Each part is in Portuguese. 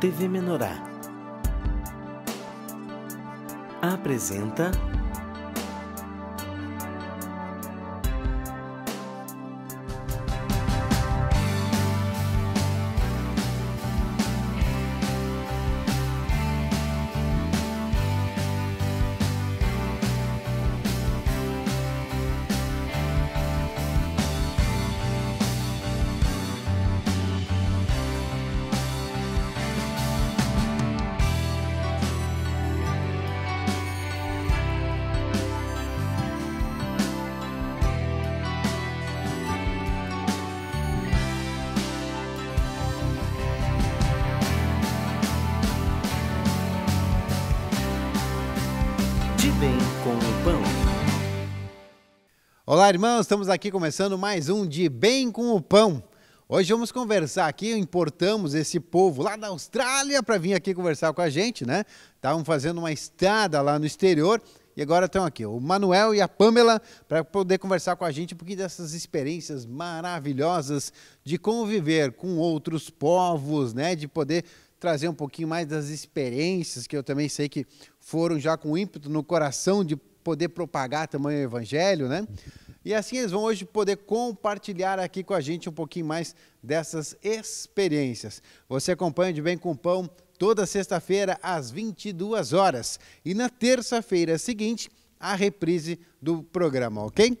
TV Menorá apresenta Olá, irmãos, estamos aqui começando mais um De Bem com o Pão. Hoje vamos conversar aqui, importamos esse povo lá da Austrália para vir aqui conversar com a gente, né? Estavam fazendo uma estrada lá no exterior e agora estão aqui, o Manuel e a Pamela, para poder conversar com a gente um pouquinho dessas experiências maravilhosas de conviver com outros povos, né? De poder trazer um pouquinho mais das experiências que eu também sei que foram já com ímpeto no coração de poder propagar também o evangelho, né? E assim eles vão hoje poder compartilhar aqui com a gente um pouquinho mais dessas experiências. Você acompanha de bem com pão toda sexta-feira às 22 horas e na terça-feira seguinte a reprise do programa, ok?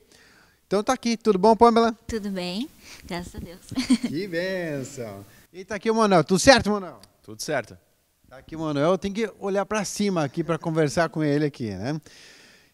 Então tá aqui, tudo bom, Pamela? Tudo bem, graças a Deus. Que benção. E tá aqui o Manuel, tudo certo, Manuel? Tudo certo. Tá aqui o Manuel, tem que olhar para cima aqui para conversar com ele aqui, né?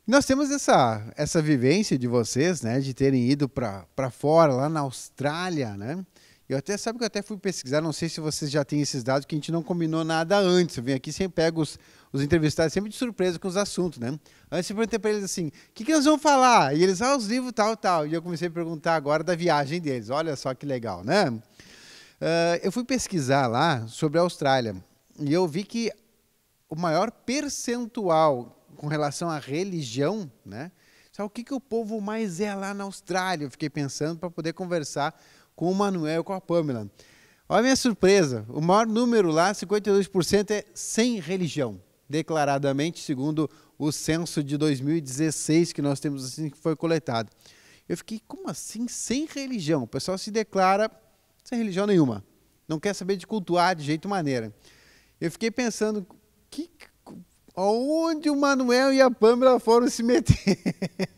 Nós temos essa, essa vivência de vocês, né, de terem ido para fora, lá na Austrália, né? Eu até sabe que eu até fui pesquisar, não sei se vocês já têm esses dados, que a gente não combinou nada antes. Eu vim aqui sempre pego os, os entrevistados sempre de surpresa com os assuntos, né? Antes eu perguntei para eles assim, o que, que nós vamos falar? E eles, ah, os livros, tal, tal. E eu comecei a perguntar agora da viagem deles. Olha só que legal, né? Uh, eu fui pesquisar lá sobre a Austrália e eu vi que o maior percentual com relação à religião, né? Sabe o que, que o povo mais é lá na Austrália? Eu fiquei pensando para poder conversar com o Manuel e com a Pamela. Olha a minha surpresa, o maior número lá, 52%, é sem religião, declaradamente, segundo o censo de 2016 que nós temos assim que foi coletado. Eu fiquei, como assim, sem religião? O pessoal se declara sem religião nenhuma, não quer saber de cultuar de jeito maneira. Eu fiquei pensando, que Onde o Manuel e a Pâmela foram se meter?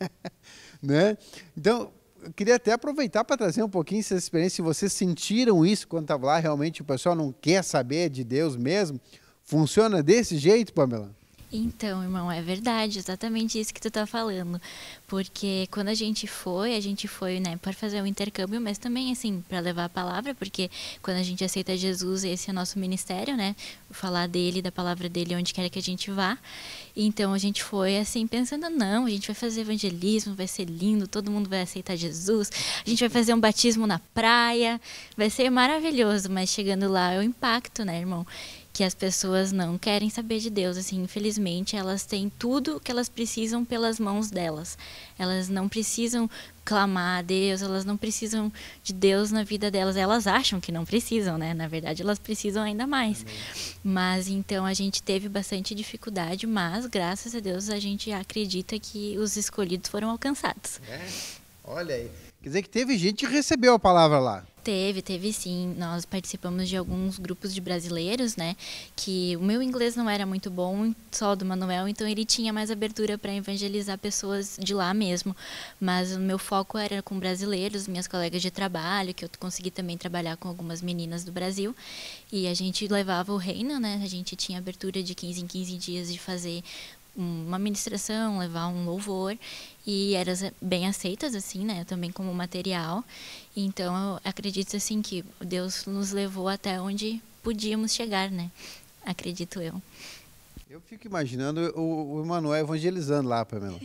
né? Então, eu queria até aproveitar para trazer um pouquinho essa experiência. Se vocês sentiram isso quando estava lá, realmente o pessoal não quer saber de Deus mesmo? Funciona desse jeito, Pamela? Então, irmão, é verdade, exatamente isso que tu tá falando. Porque quando a gente foi, a gente foi, né, para fazer um intercâmbio, mas também assim, para levar a palavra, porque quando a gente aceita Jesus, esse é nosso ministério, né? Falar dele, da palavra dele onde quer que a gente vá. Então a gente foi assim pensando, não, a gente vai fazer evangelismo, vai ser lindo, todo mundo vai aceitar Jesus. A gente vai fazer um batismo na praia, vai ser maravilhoso, mas chegando lá é o impacto, né, irmão? que as pessoas não querem saber de Deus. Assim, infelizmente, elas têm tudo que elas precisam pelas mãos delas. Elas não precisam clamar a Deus, elas não precisam de Deus na vida delas. Elas acham que não precisam, né? Na verdade, elas precisam ainda mais. Amém. Mas então a gente teve bastante dificuldade, mas graças a Deus a gente acredita que os escolhidos foram alcançados. É. Olha aí. Quer dizer que teve gente que recebeu a palavra lá. Teve, teve sim. Nós participamos de alguns grupos de brasileiros, né? Que o meu inglês não era muito bom, só do Manuel, então ele tinha mais abertura para evangelizar pessoas de lá mesmo. Mas o meu foco era com brasileiros, minhas colegas de trabalho, que eu consegui também trabalhar com algumas meninas do Brasil. E a gente levava o reino, né? A gente tinha abertura de 15 em 15 dias de fazer uma ministração, levar um louvor e eram bem aceitas assim, né? Também como material. Então eu acredito assim que Deus nos levou até onde podíamos chegar, né? Acredito eu. Eu fico imaginando o, o Emanuel evangelizando lá, Pamela.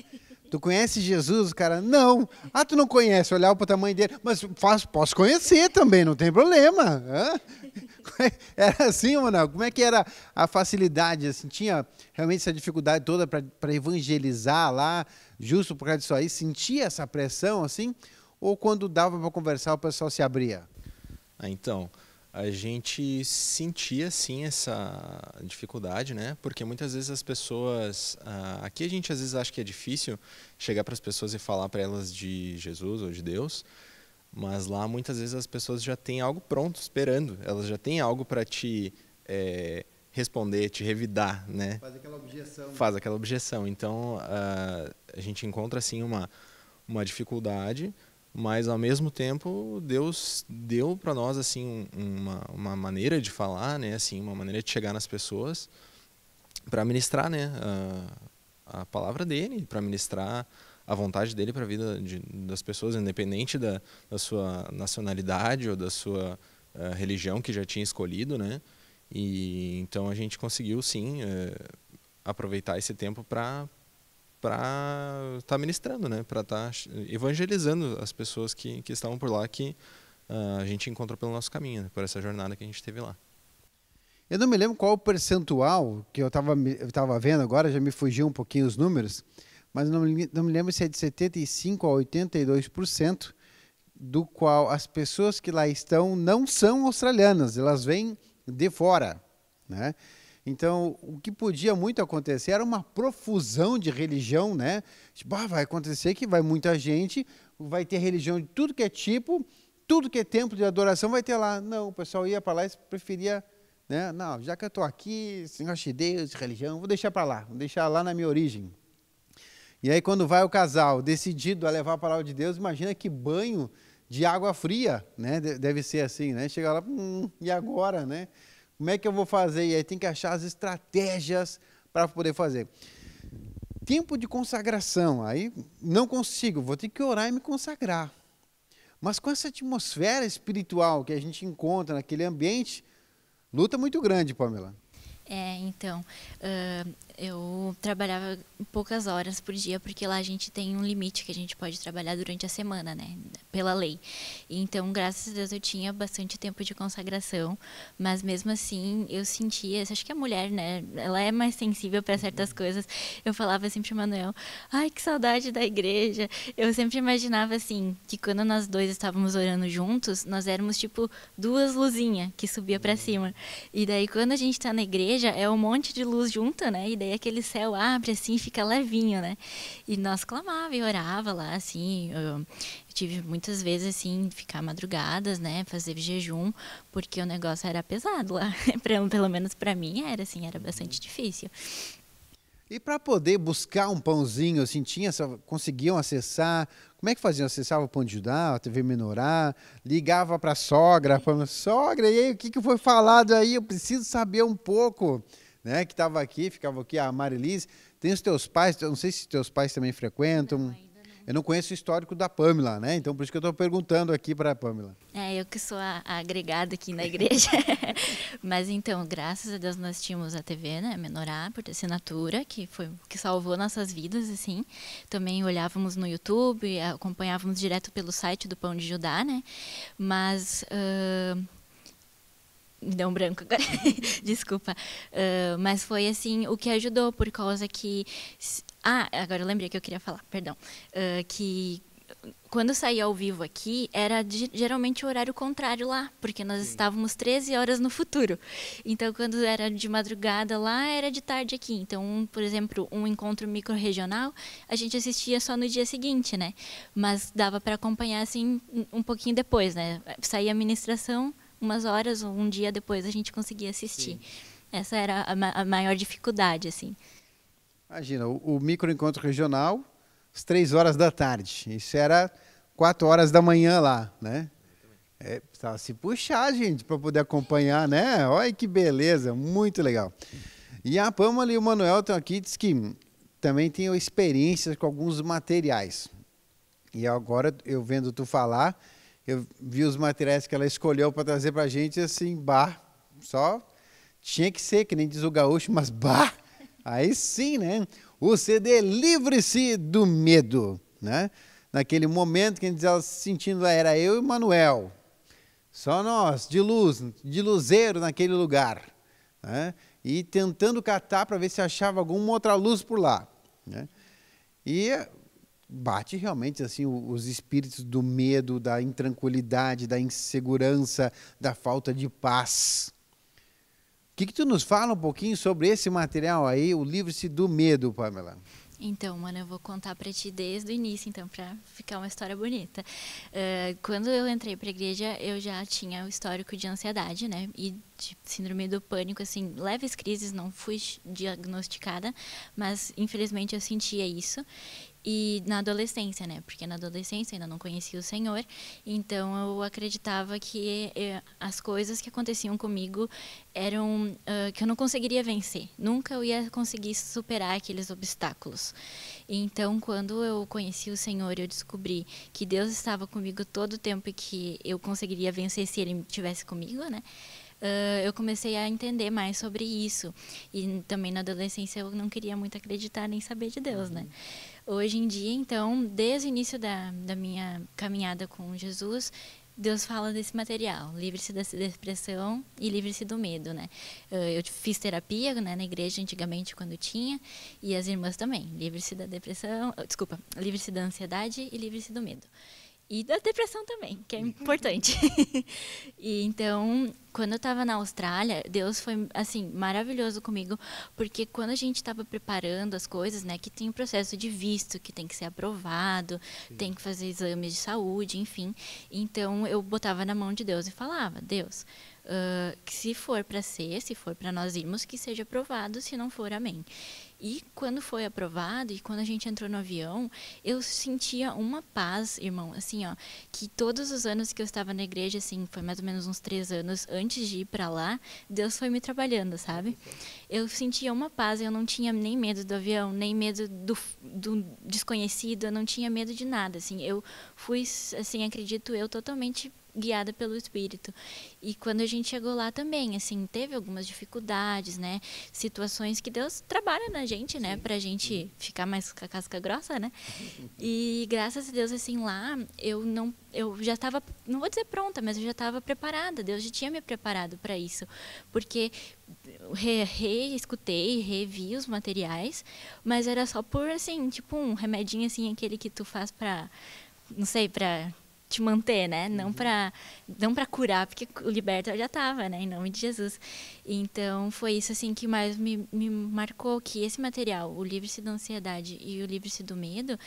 Tu conhece Jesus? cara, não. Ah, tu não conhece. Olhar o tamanho dele. Mas faço, posso conhecer também, não tem problema. Hã? era assim, Manuel? Como é que era a facilidade? Assim, tinha realmente essa dificuldade toda para evangelizar lá, justo por causa disso aí? Sentia essa pressão, assim? Ou quando dava para conversar, o pessoal se abria? Ah, então, a gente sentia, sim, essa dificuldade, né? Porque muitas vezes as pessoas... Ah, aqui a gente às vezes acha que é difícil chegar para as pessoas e falar para elas de Jesus ou de Deus, mas lá muitas vezes as pessoas já têm algo pronto esperando, elas já têm algo para te é, responder, te revidar, né? Faz aquela objeção. Faz aquela objeção. Então a, a gente encontra assim uma uma dificuldade, mas ao mesmo tempo Deus deu para nós assim uma, uma maneira de falar, né? Assim uma maneira de chegar nas pessoas para ministrar, né? a palavra dele, para ministrar a vontade dele para a vida de, das pessoas, independente da, da, sua nacionalidade ou da sua uh, religião que já tinha escolhido, né? E então a gente conseguiu sim uh, aproveitar esse tempo para para estar tá ministrando, né? Para estar tá evangelizando as pessoas que, que estavam por lá que uh, a gente encontrou pelo nosso caminho, né? por essa jornada que a gente teve lá. Eu não me lembro qual o percentual que eu estava eu tava vendo agora, já me fugiu um pouquinho os números mas não, não me lembro se é de 75% a 82%, do qual as pessoas que lá estão não são australianas, elas vêm de fora. Né? Então, o que podia muito acontecer era uma profusão de religião, né? Tipo, ah, vai acontecer que vai muita gente, vai ter religião de tudo que é tipo, tudo que é tempo de adoração vai ter lá. Não, o pessoal ia para lá e preferia, né? Não, já que eu estou aqui, esse de Deus, de religião, vou deixar para lá, vou deixar lá na minha origem. E aí, quando vai o casal decidido a levar a palavra de Deus, imagina que banho de água fria, né? Deve ser assim, né? Chega lá, hum, e agora, né? Como é que eu vou fazer? E aí tem que achar as estratégias para poder fazer. Tempo de consagração, aí não consigo, vou ter que orar e me consagrar. Mas com essa atmosfera espiritual que a gente encontra naquele ambiente, luta muito grande, Pamela. É, então, uh, eu trabalhava poucas horas por dia, porque lá a gente tem um limite que a gente pode trabalhar durante a semana, né? Pela lei. Então, graças a Deus, eu tinha bastante tempo de consagração, mas mesmo assim, eu sentia. Acho que a mulher, né? Ela é mais sensível para certas uhum. coisas. Eu falava sempre assim para Manuel: ai, que saudade da igreja. Eu sempre imaginava, assim, que quando nós dois estávamos orando juntos, nós éramos tipo duas luzinhas que subia para uhum. cima. E daí, quando a gente está na igreja, é um monte de luz junta, né? E daí aquele céu abre assim, fica levinho, né? E nós clamava e orava lá, assim. Eu, tive muitas vezes assim ficar madrugadas, né, fazer jejum, porque o negócio era pesado lá. Pelo menos para mim era assim, era bastante difícil. E para poder buscar um pãozinho, assim, tinha, conseguiam acessar? Como é que faziam? Acessava o Pão de Judá, a TV menorar ligava para a sogra, falando, sogra, e aí, o que, que foi falado aí? Eu preciso saber um pouco né, que estava aqui, ficava aqui, a Marilise. Tem os teus pais, não sei se teus pais também frequentam. Não, não. Eu não conheço o histórico da Pamela, né? Então por isso que eu estou perguntando aqui para a Pamela. É, eu que sou a, a agregada aqui na igreja. Mas então, graças a Deus nós tínhamos a TV, né, Menorá, por assinatura, que foi que salvou nossas vidas assim. Também olhávamos no YouTube, acompanhávamos direto pelo site do Pão de Judá, né? Mas uh me deu um branco agora, desculpa. Uh, mas foi assim o que ajudou, por causa que. Ah, agora eu lembrei que eu queria falar, perdão. Uh, que quando saía ao vivo aqui, era geralmente o horário contrário lá, porque nós Sim. estávamos 13 horas no futuro. Então, quando era de madrugada lá, era de tarde aqui. Então, um, por exemplo, um encontro micro-regional, a gente assistia só no dia seguinte, né? Mas dava para acompanhar, assim, um pouquinho depois, né? Saía a ministração, umas horas ou um dia depois a gente conseguia assistir. Sim. Essa era a, ma a, maior dificuldade, assim. Imagina, o, o microencontro regional, às três horas da tarde. Isso era quatro horas da manhã lá, né? É, precisava se puxar, gente, para poder acompanhar, né? Olha que beleza, muito legal. E a Pamela e o Manuel estão aqui, diz que também tenho experiências com alguns materiais. E agora eu vendo tu falar, eu vi os materiais que ela escolheu para trazer para a gente, assim, bah só tinha que ser, que nem diz o gaúcho, mas bah aí sim, né? O CD Livre-se do Medo, né? Naquele momento, quem diz ela se sentindo era eu e o Manuel, só nós, de luz, de luzeiro naquele lugar, né? E tentando catar para ver se achava alguma outra luz por lá, né? E bate realmente assim os espíritos do medo, da intranquilidade, da insegurança, da falta de paz. O que, que tu nos fala um pouquinho sobre esse material aí, o livro-se do medo, Pamela? Então, mano, eu vou contar para ti desde o início, então, para ficar uma história bonita. Uh, quando eu entrei para a igreja, eu já tinha o histórico de ansiedade, né? E de síndrome do pânico, assim, leves crises, não fui diagnosticada, mas infelizmente eu sentia isso. E na adolescência, né? Porque na adolescência ainda não conhecia o Senhor, então eu acreditava que eh, as coisas que aconteciam comigo eram uh, que eu não conseguiria vencer. Nunca eu ia conseguir superar aqueles obstáculos. Então, quando eu conheci o Senhor, eu descobri que Deus estava comigo todo o tempo e que eu conseguiria vencer se Ele estivesse comigo, né? Uh, eu comecei a entender mais sobre isso. E também na adolescência eu não queria muito acreditar nem saber de Deus, né? Uhum. Hoje em dia, então, desde o início da, da minha caminhada com Jesus, Deus fala desse material, livre-se da depressão e livre-se do medo, né? Eu fiz terapia né, na igreja antigamente quando tinha e as irmãs também, livre-se da depressão, desculpa, livre-se da ansiedade e livre-se do medo e da depressão também, que é uhum. importante. e então, quando eu estava na Austrália, Deus foi assim maravilhoso comigo, porque quando a gente estava preparando as coisas, né, que tem o um processo de visto, que tem que ser aprovado, Sim. tem que fazer exames de saúde, enfim. Então, eu botava na mão de Deus e falava: "Deus, uh, que se for para ser, se for para nós irmos, que seja aprovado, se não for, amém". E quando foi aprovado e quando a gente entrou no avião, eu sentia uma paz, irmão, assim, ó, que todos os anos que eu estava na igreja, assim, foi mais ou menos uns três anos antes de ir para lá, Deus foi me trabalhando, sabe? Eu sentia uma paz, eu não tinha nem medo do avião, nem medo do, do desconhecido, eu não tinha medo de nada, assim, eu fui, assim, acredito eu, totalmente guiada pelo Espírito. E quando a gente chegou lá também, assim, teve algumas dificuldades, né? Situações que Deus trabalha na gente, né? Sim. Pra gente ficar mais com a casca grossa, né? E graças a Deus, assim, lá eu não eu já estava, não vou dizer pronta, mas eu já estava preparada. Deus já tinha me preparado para isso, porque reescutei, re, revi os materiais, mas era só por assim, tipo um remedinho assim, aquele que tu faz para não sei, para te manter, né? Não uhum. para não para curar, porque o liberto já estava, né? Em nome de Jesus. Então foi isso assim que mais me, me marcou que esse material, o livre-se da ansiedade e o livre-se do medo,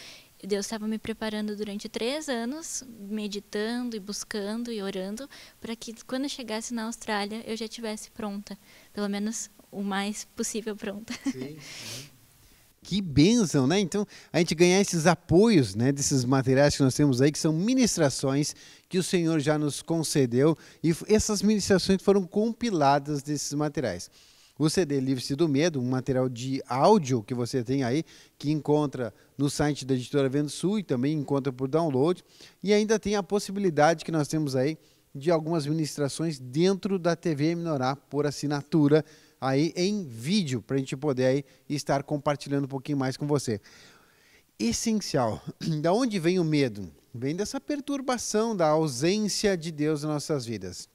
Deus estava me preparando durante três anos, meditando e buscando e orando, para que quando eu chegasse na Austrália eu já estivesse pronta, pelo menos o mais possível pronta. Sim, sim. Que bênção, né? Então, a gente ganhar esses apoios, né, desses materiais que nós temos aí, que são ministrações que o Senhor já nos concedeu, e essas ministrações foram compiladas desses materiais. O CD Livre-se do Medo, um material de áudio que você tem aí, que encontra no site da editora Sul e também encontra por download, e ainda tem a possibilidade que nós temos aí de algumas ministrações dentro da TV Minorá por assinatura aí em vídeo para a gente poder aí estar compartilhando um pouquinho mais com você. Essencial. Da onde vem o medo? Vem dessa perturbação da ausência de Deus em nossas vidas.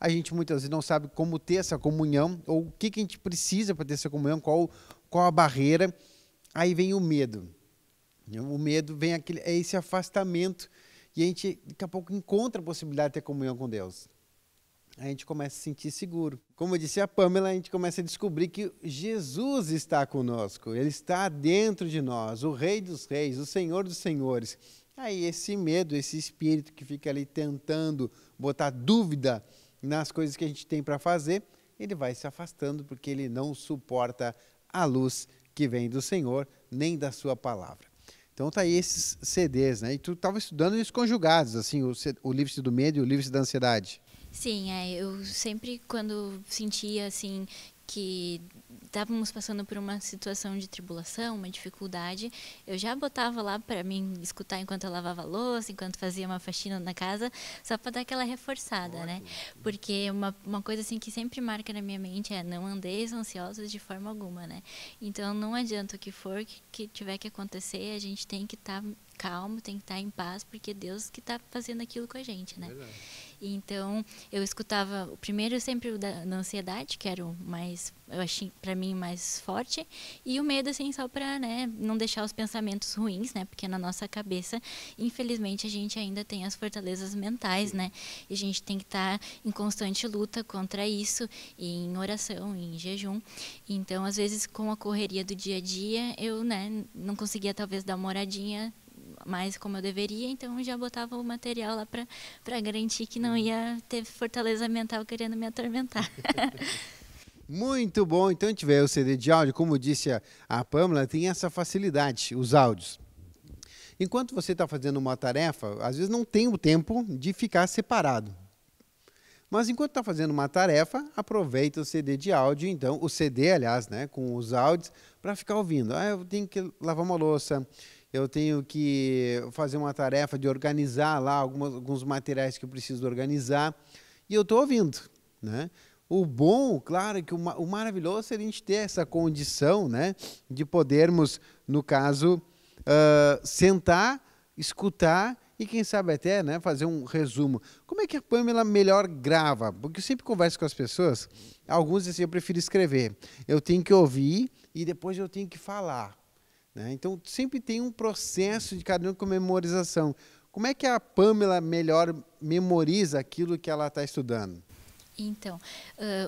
A gente muitas vezes não sabe como ter essa comunhão ou o que, que a gente precisa para ter essa comunhão, qual, qual a barreira. Aí vem o medo. O medo vem aquele, é esse afastamento e a gente daqui a pouco encontra a possibilidade de ter comunhão com Deus a gente começa a sentir seguro. Como eu disse a Pamela, a gente começa a descobrir que Jesus está conosco, ele está dentro de nós, o Rei dos Reis, o Senhor dos Senhores. Aí esse medo, esse espírito que fica ali tentando botar dúvida nas coisas que a gente tem para fazer, ele vai se afastando porque ele não suporta a luz que vem do Senhor nem da sua palavra. Então tá aí esses CDs, né? E tu estava estudando eles conjugados, assim, o, o livro do medo e o livro da ansiedade. Sim, é, eu sempre quando sentia assim que estávamos passando por uma situação de tribulação, uma dificuldade, eu já botava lá para mim escutar enquanto eu lavava louça, enquanto fazia uma faxina na casa, só para dar aquela reforçada, né? Ótimo. né? Porque uma, uma coisa assim que sempre marca na minha mente é não andeis ansiosos de forma alguma, né? Então não adianta o que for que, que tiver que acontecer, a gente tem que estar tá calmo, tem que estar em paz, porque é Deus que está fazendo aquilo com a gente, né? Verdade. Então, eu escutava o primeiro sempre o da, da ansiedade, que era o mais, eu achei para mim mais forte, e o medo assim só para, né, não deixar os pensamentos ruins, né? Porque na nossa cabeça, infelizmente, a gente ainda tem as fortalezas mentais, Sim. né? E a gente tem que estar em constante luta contra isso, em oração, em jejum. Então, às vezes com a correria do dia a dia, eu, né, não conseguia talvez dar uma moradinha mais como eu deveria, então já botava o material lá para garantir que não ia ter fortaleza mental querendo me atormentar. Muito bom. Então, tiver o CD de áudio, como disse a, a Pamela, tem essa facilidade, os áudios. Enquanto você está fazendo uma tarefa, às vezes não tem o tempo de ficar separado. Mas enquanto está fazendo uma tarefa, aproveita o CD de áudio, então, o CD, aliás, né, com os áudios, para ficar ouvindo. Ah, eu tenho que lavar uma louça, eu tenho que fazer uma tarefa de organizar lá algumas, alguns materiais que eu preciso organizar, e eu estou ouvindo. Né? O bom, claro, é que o, o maravilhoso é a gente ter essa condição né, de podermos, no caso, uh, sentar, escutar e quem sabe até né, fazer um resumo. Como é que a Pamela melhor grava? Porque eu sempre converso com as pessoas, alguns dizem assim, eu prefiro escrever. Eu tenho que ouvir e depois eu tenho que falar. Né? Então, sempre tem um processo de cada um com memorização. Como é que a Pamela melhor memoriza aquilo que ela está estudando? Então,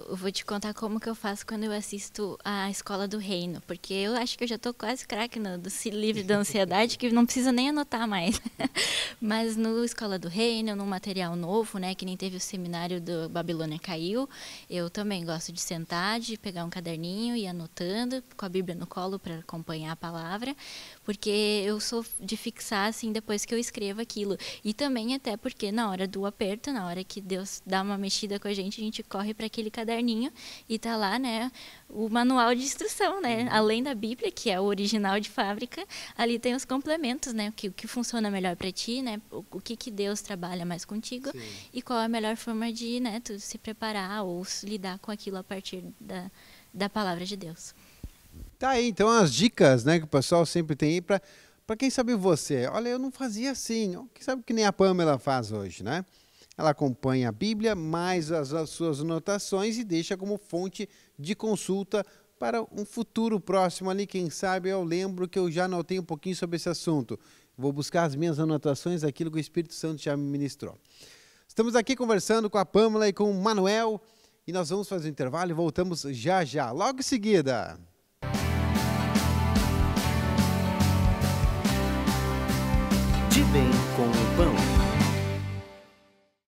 eu vou te contar como que eu faço quando eu assisto a Escola do Reino, porque eu acho que eu já estou quase craque no se livre da ansiedade, que não precisa nem anotar mais. Mas no Escola do Reino, num material novo, né, que nem teve o seminário do Babilônia Caiu, eu também gosto de sentar, de pegar um caderninho e anotando, com a Bíblia no colo para acompanhar a palavra, porque eu sou de fixar assim depois que eu escrevo aquilo. E também até porque na hora do aperto, na hora que Deus dá uma mexida com a gente, gente corre para aquele caderninho e tá lá, né, o manual de instrução, né? Uhum. Além da Bíblia, que é o original de fábrica, ali tem os complementos, né? O que, o que funciona melhor para ti, né? O, o, que que Deus trabalha mais contigo Sim. e qual é a melhor forma de, né, tu se preparar ou se lidar com aquilo a partir da da palavra de Deus. Tá aí, então as dicas, né, que o pessoal sempre tem aí para para quem sabe você. Olha, eu não fazia assim. Quem sabe que nem a Pamela faz hoje, né? Ela acompanha a Bíblia, mais as, as suas anotações e deixa como fonte de consulta para um futuro próximo ali, quem sabe eu lembro que eu já anotei um pouquinho sobre esse assunto. Vou buscar as minhas anotações, aquilo que o Espírito Santo já me ministrou. Estamos aqui conversando com a Pamela e com o Manuel e nós vamos fazer um intervalo e voltamos já já, logo em seguida. De bem com o pão.